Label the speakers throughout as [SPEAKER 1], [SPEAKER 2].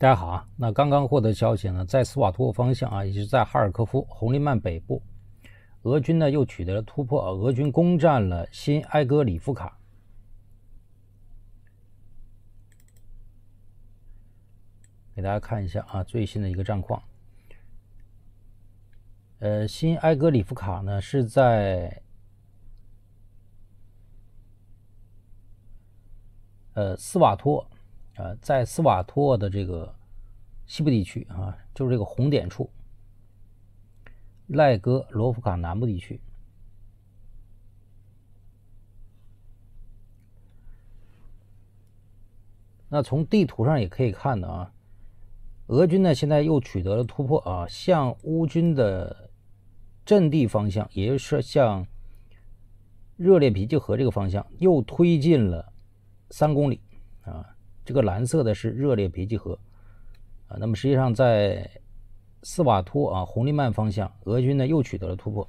[SPEAKER 1] 大家好啊！那刚刚获得消息呢，在斯瓦托方向啊，就是在哈尔科夫红利曼北部，俄军呢又取得了突破，俄军攻占了新埃戈里夫卡。给大家看一下啊，最新的一个战况。呃，新埃戈里夫卡呢是在呃斯瓦托。呃，在斯瓦托的这个西部地区啊，就是这个红点处，莱格罗夫卡南部地区。那从地图上也可以看到啊，俄军呢现在又取得了突破啊，向乌军的阵地方向，也就是向热列皮季河这个方向，又推进了三公里啊。这个蓝色的是热烈别季河，啊，那么实际上在斯瓦托啊、红利曼方向，俄军呢又取得了突破。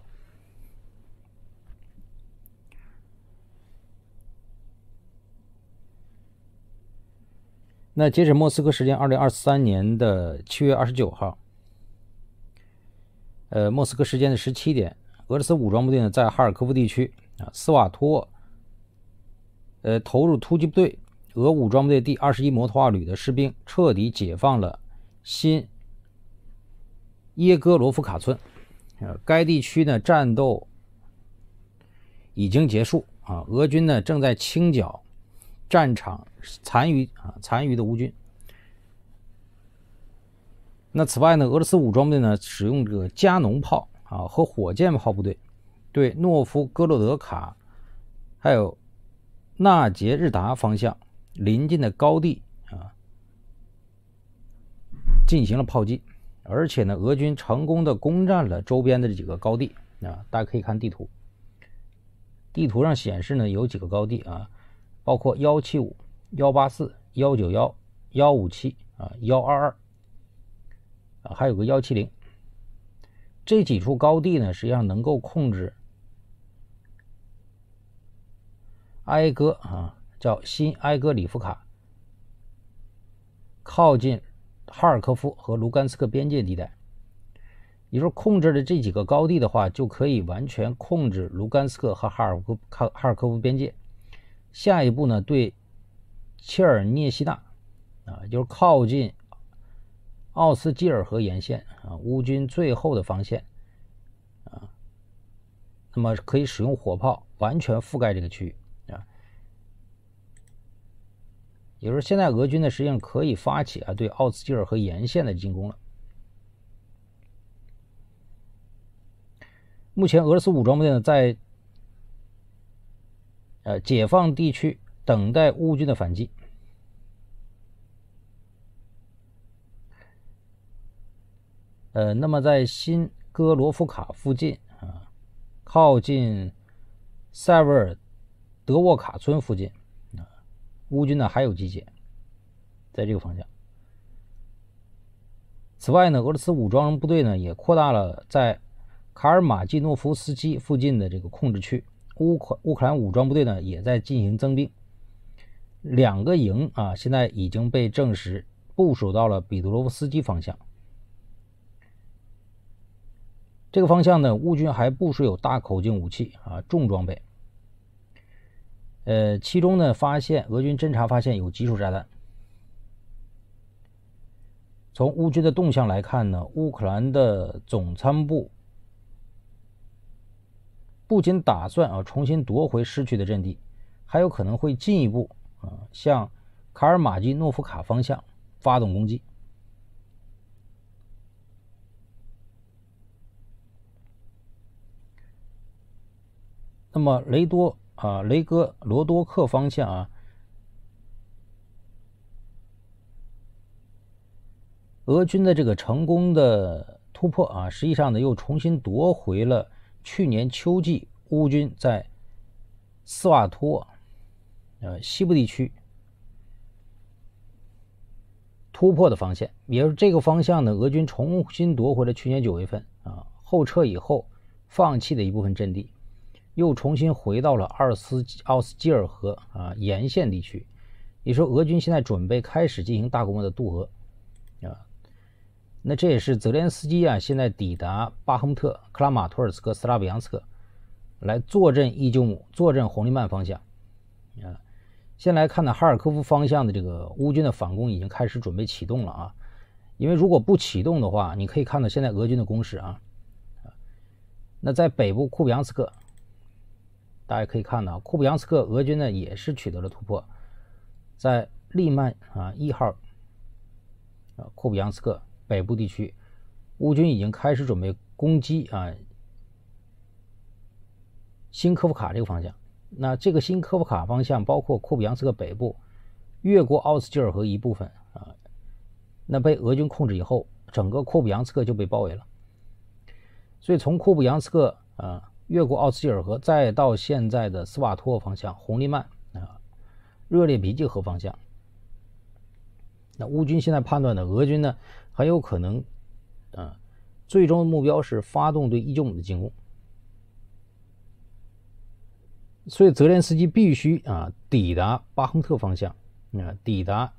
[SPEAKER 1] 那截止莫斯科时间二零二三年的七月二十九号，呃，莫斯科时间的十七点，俄罗斯武装部队呢在哈尔科夫地区啊斯瓦托，呃，投入突击部队。俄武装部队第二十一摩托化旅的士兵彻底解放了新耶戈罗夫卡村，呃，该地区呢战斗已经结束啊。俄军呢正在清剿战场残余啊残余的乌军。那此外呢，俄罗斯武装部队呢使用这个加农炮啊和火箭炮部队，对诺夫哥罗德卡还有纳杰日达方向。临近的高地啊，进行了炮击，而且呢，俄军成功的攻占了周边的这几个高地啊。大家可以看地图，地图上显示呢有几个高地啊，包括幺七五、幺八四、幺九幺、幺五七啊、幺二二啊，还有个幺七零。这几处高地呢，实际上能够控制埃戈啊。叫新埃格里夫卡，靠近哈尔科夫和卢甘斯克边界地带。你说控制了这几个高地的话，就可以完全控制卢甘斯克和哈尔科哈尔科夫边界。下一步呢，对切尔涅西纳啊，就是靠近奥斯基尔河沿线啊，乌军最后的防线啊，那么可以使用火炮完全覆盖这个区域。也就是现在俄军呢实际上可以发起啊对奥茨基尔和沿线的进攻了。目前俄罗斯武装部队呢在呃解放地区等待乌军的反击。呃，那么在新戈罗夫卡附近啊，靠近塞维尔德沃卡村附近。乌军呢还有集结，在这个方向。此外呢，俄罗斯武装部队呢也扩大了在卡尔马季诺夫斯基附近的这个控制区。乌克乌克兰武装部队呢也在进行增兵，两个营啊现在已经被证实部署到了彼得罗夫斯基方向。这个方向呢，乌军还部署有大口径武器啊重装备。呃，其中呢，发现俄军侦察发现有集束炸弹。从乌军的动向来看呢，乌克兰的总参部不仅打算啊重新夺回失去的阵地，还有可能会进一步啊向卡尔马基诺夫卡方向发动攻击。那么雷多。啊，雷戈罗多克方向啊，俄军的这个成功的突破啊，实际上呢，又重新夺回了去年秋季乌军在斯瓦托呃西部地区突破的防线，也就是这个方向呢，俄军重新夺回了去年九月份啊后撤以后放弃的一部分阵地。又重新回到了二斯奥斯基尔河啊沿线地区。你说俄军现在准备开始进行大规模的渡河啊？那这也是泽连斯基啊现在抵达巴赫特、克拉马托尔斯克、斯拉比扬斯克来坐镇伊久姆、坐镇红利曼方向啊。先来看到哈尔科夫方向的这个乌军的反攻已经开始准备启动了啊。因为如果不启动的话，你可以看到现在俄军的攻势啊那在北部库比扬斯克。大家可以看到，库布扬斯克俄军呢也是取得了突破，在利曼啊一号，啊库布扬斯克北部地区，乌军已经开始准备攻击啊新科夫卡这个方向。那这个新科夫卡方向包括库布扬斯克北部，越过奥斯吉尔河一部分啊，那被俄军控制以后，整个库布扬斯克就被包围了。所以从库布扬斯克啊。越过奥斯基尔河，再到现在的斯瓦托方向、红利曼啊、热列皮季河方向。那乌军现在判断呢，俄军呢很有可能，啊，最终的目标是发动对伊久姆的进攻。所以泽连斯基必须啊抵达巴亨特方向，啊抵达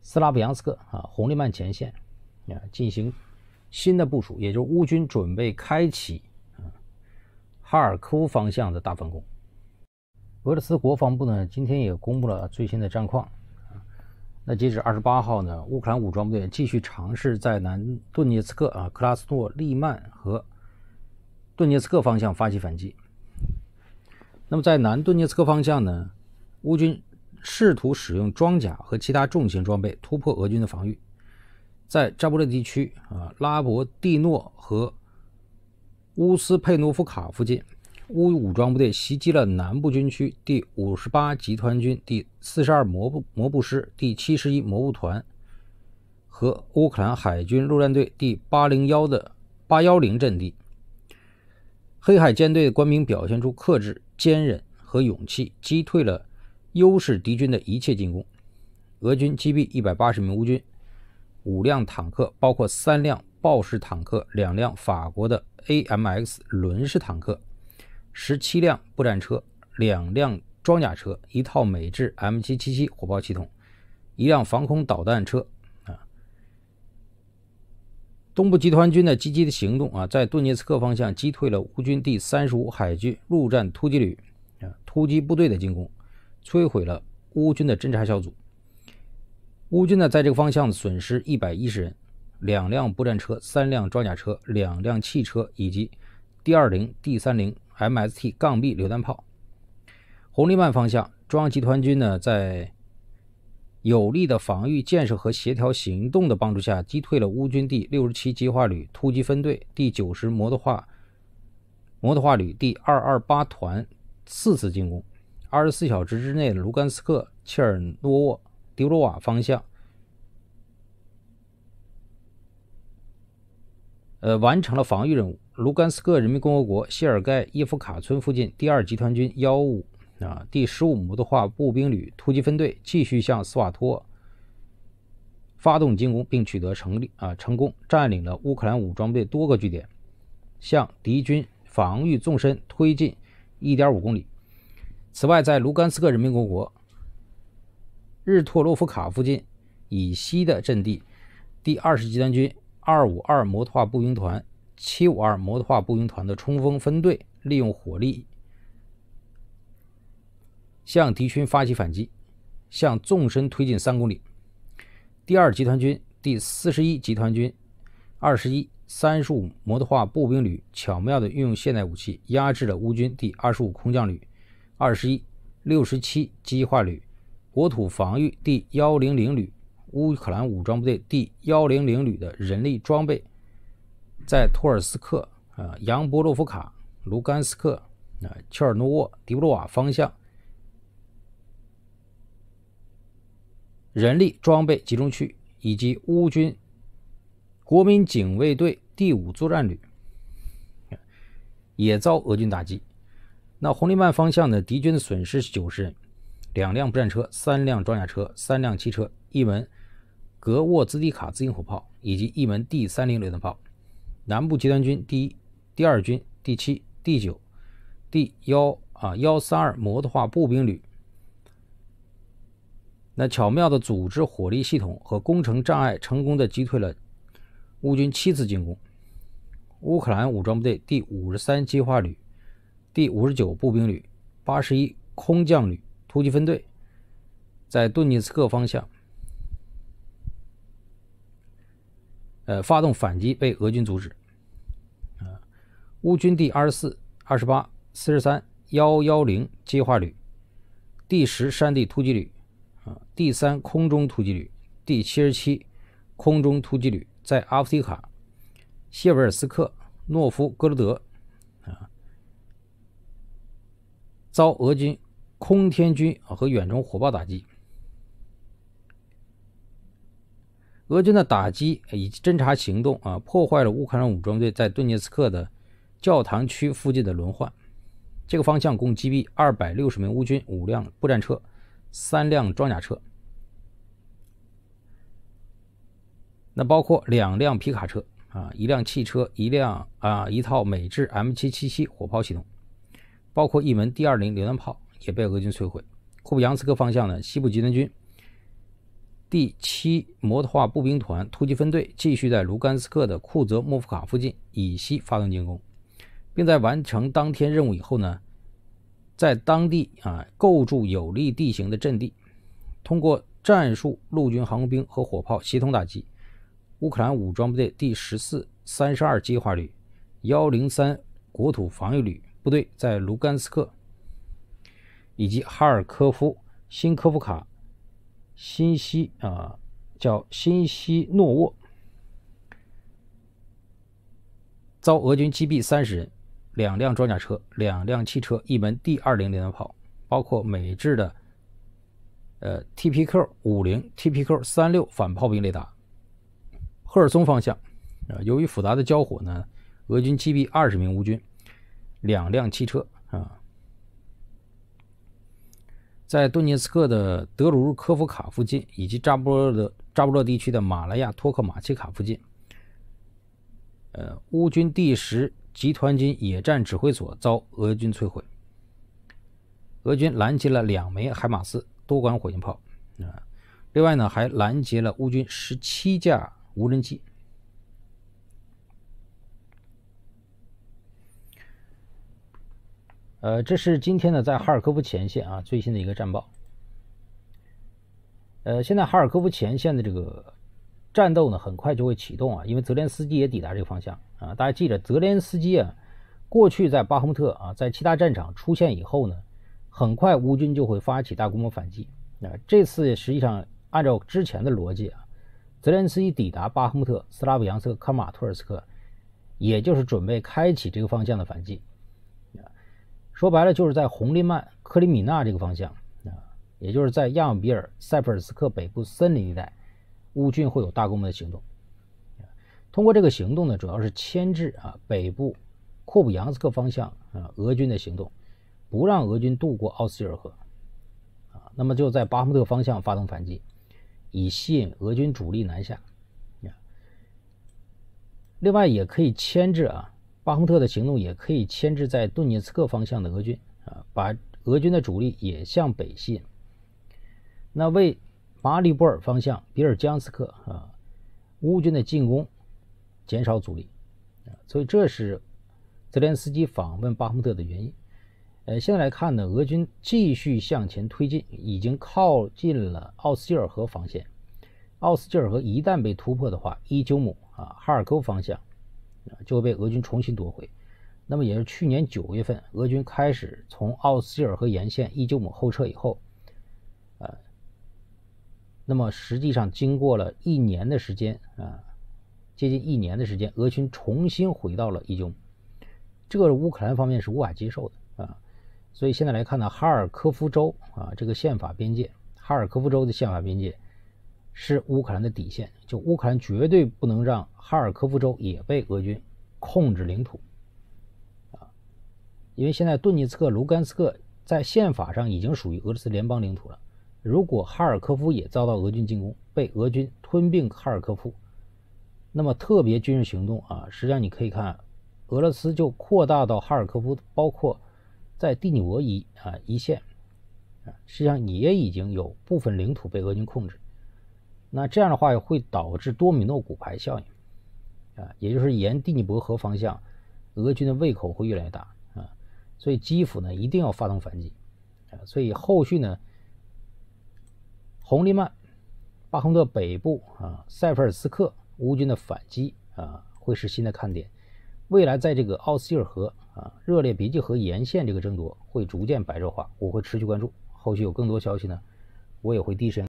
[SPEAKER 1] 斯拉布扬斯克啊红利曼前线啊进行新的部署，也就是乌军准备开启。哈尔科夫方向的大反攻。俄罗斯国防部呢，今天也公布了最新的战况。那截止二十八号呢，乌克兰武装部队继续尝试在南顿涅茨克、啊克拉斯诺利曼和顿涅茨克方向发起反击。那么在南顿涅茨克方向呢，乌军试图使用装甲和其他重型装备突破俄军的防御。在扎波勒地区啊，拉伯蒂诺和乌斯佩诺夫卡附近，乌武装部队袭击了南部军区第五十八集团军第四十二摩布摩布师第七十一摩布团和乌克兰海军陆战队第八零幺的八幺零阵地。黑海舰队的官兵表现出克制、坚韧和勇气，击退了优势敌军的一切进攻。俄军击毙一百八十名乌军，五辆坦克，包括三辆豹式坦克，两辆法国的。AMX 轮式坦克，十七辆步战车，两辆装甲车，一套美制 M777 火炮系统，一辆防空导弹车。啊，东部集团军的积极的行动啊，在顿涅茨克方向击退了乌军第三十五海军陆战突击旅啊突击部队的进攻，摧毁了乌军的侦察小组。乌军呢，在这个方向损失一百一十人。两辆步战车、三辆装甲车、两辆汽车以及 D 二零、D 三零、MST 杠 B 榴弹炮。红利曼方向，中央集团军呢，在有力的防御建设和协调行动的帮助下，击退了乌军第六十七机械化旅突击分队、第九十摩托化摩托化旅第二二八团四次进攻。二十四小时之内，卢甘斯克、切尔诺沃、迪罗瓦方向。呃，完成了防御任务。卢甘斯克人民共和国谢尔盖耶夫卡村附近，第二集团军幺五啊第十五摩托化步兵旅突击分队继续向斯瓦托发动进攻，并取得成立啊成功，占领了乌克兰武装队多个据点，向敌军防御纵深推进一点五公里。此外，在卢甘斯克人民共和国日托洛夫卡附近以西的阵地，第二十集团军。二五二摩托化步兵团、七五二摩托化步兵团的冲锋分队利用火力向敌军发起反击，向纵深推进三公里。第二集团军、第四十一集团军、二十一、三十五摩托化步兵旅巧妙地运用现代武器，压制了乌军第二十五空降旅、二十一六十七机械化旅、国土防御第幺零零旅。乌克兰武装部队第幺零零旅的人力装备，在托尔斯克、啊杨波洛夫卡、卢甘斯克、啊切尔诺沃、迪布罗瓦方向，人力装备集中区以及乌军国民警卫队第五作战旅，也遭俄军打击。那红利曼方向的敌军损失九十人，两辆步战车、三辆装甲车、三辆汽车、一门。格沃兹迪卡自行火炮以及一门 D-30 榴弹炮，南部集团军第一、第二军、第七、第九、第幺啊幺三二摩托化步兵旅，那巧妙的组织火力系统和工程障碍，成功的击退了乌军七次进攻。乌克兰武装部队第五十三计划旅、第五十九步兵旅、八十一空降旅突击分队，在顿涅茨克方向。呃，发动反击被俄军阻止。啊，乌军第二十四、二十八、四十三、幺幺零计划旅、第十山地突击旅、啊，第三空中突击旅、第七十七空中突击旅在阿夫提卡、谢韦尔斯克、诺夫哥罗德，啊，遭俄军空天军和远程火炮打击。俄军的打击以及侦察行动啊，破坏了乌克兰武装队在顿涅茨克的教堂区附近的轮换。这个方向共击毙二百六十名乌军，五辆步战车，三辆装甲车。那包括两辆皮卡车啊，一辆汽车，一辆啊，一套美制 M 七七七火炮系统，包括一门 D 二零榴弹炮也被俄军摧毁。库布扬斯克方向呢，西部集团军。第七摩托化步兵团突击分队继续在卢甘斯克的库泽莫夫卡附近以西发动进攻，并在完成当天任务以后呢，在当地啊构筑有利地形的阵地，通过战术陆军、航空兵和火炮协同打击。乌克兰武装部队第十四三十二机械化旅、幺零三国土防御旅部队在卢甘斯克以及哈尔科夫新科夫卡。新西啊，叫新西诺沃，遭俄军击毙三十人，两辆装甲车，两辆汽车，一门 D 二零零的炮，包括美制的呃 TPQ 五零 TPQ 三六反炮兵雷达。赫尔松方向，啊，由于复杂的交火呢，俄军击毙二十名乌军，两辆汽车啊。在顿涅茨克的德鲁科夫卡附近，以及扎波罗的扎波罗地区的马来亚托克马奇卡附近，呃，乌军第十集团军野战指挥所遭俄军摧毁，俄军拦截了两枚海马斯多管火箭炮啊，另外呢，还拦截了乌军十七架无人机。呃，这是今天呢，在哈尔科夫前线啊最新的一个战报。呃，现在哈尔科夫前线的这个战斗呢，很快就会启动啊，因为泽连斯基也抵达这个方向啊。大家记着，泽连斯基啊，过去在巴赫穆特啊，在其他战场出现以后呢，很快乌军就会发起大规模反击。那这次实际上按照之前的逻辑啊，泽连斯基抵达巴赫穆特、斯拉夫扬斯克、马托尔斯克，也就是准备开启这个方向的反击。说白了就是在红利曼、克里米纳这个方向啊，也就是在亚姆比尔、塞弗尔斯克北部森林一带，乌军会有大规模的行动。通过这个行动呢，主要是牵制啊北部库布扬斯克方向啊俄军的行动，不让俄军渡过奥斯尔河啊，那么就在巴赫特方向发动反击，以吸引俄军主力南下。另外也可以牵制啊。巴洪特的行动也可以牵制在顿涅茨克方向的俄军啊，把俄军的主力也向北吸引，那为马里波尔方向比尔江斯克啊，乌军的进攻减少阻力啊，所以这是泽连斯基访问巴洪特的原因。呃，现在来看呢，俄军继续向前推进，已经靠近了奥斯基尔河防线。奥斯基尔河一旦被突破的话，伊久姆啊，哈尔科方向。就被俄军重新夺回。那么也是去年九月份，俄军开始从奥西尔河沿线伊久姆后撤以后，啊，那么实际上经过了一年的时间啊，接近一年的时间，俄军重新回到了伊久姆，这个乌克兰方面是无法接受的啊。所以现在来看呢，哈尔科夫州啊，这个宪法边界，哈尔科夫州的宪法边界。是乌克兰的底线，就乌克兰绝对不能让哈尔科夫州也被俄军控制领土啊！因为现在顿涅茨克、卢甘斯克在宪法上已经属于俄罗斯联邦领土了。如果哈尔科夫也遭到俄军进攻，被俄军吞并哈尔科夫，那么特别军事行动啊，实际上你可以看，俄罗斯就扩大到哈尔科夫，包括在第聂伯一啊一线啊，实际上也已经有部分领土被俄军控制。那这样的话，会导致多米诺骨牌效应，啊，也就是沿第尼伯河方向，俄军的胃口会越来越大，啊，所以基辅呢一定要发动反击，啊，所以后续呢，红利曼、巴洪特北部啊、塞弗尔斯克，乌军的反击啊，会是新的看点。未来在这个奥斯尔河啊、热烈鼻涕河沿线这个争夺会逐渐白热化，我会持续关注，后续有更多消息呢，我也会第一时间。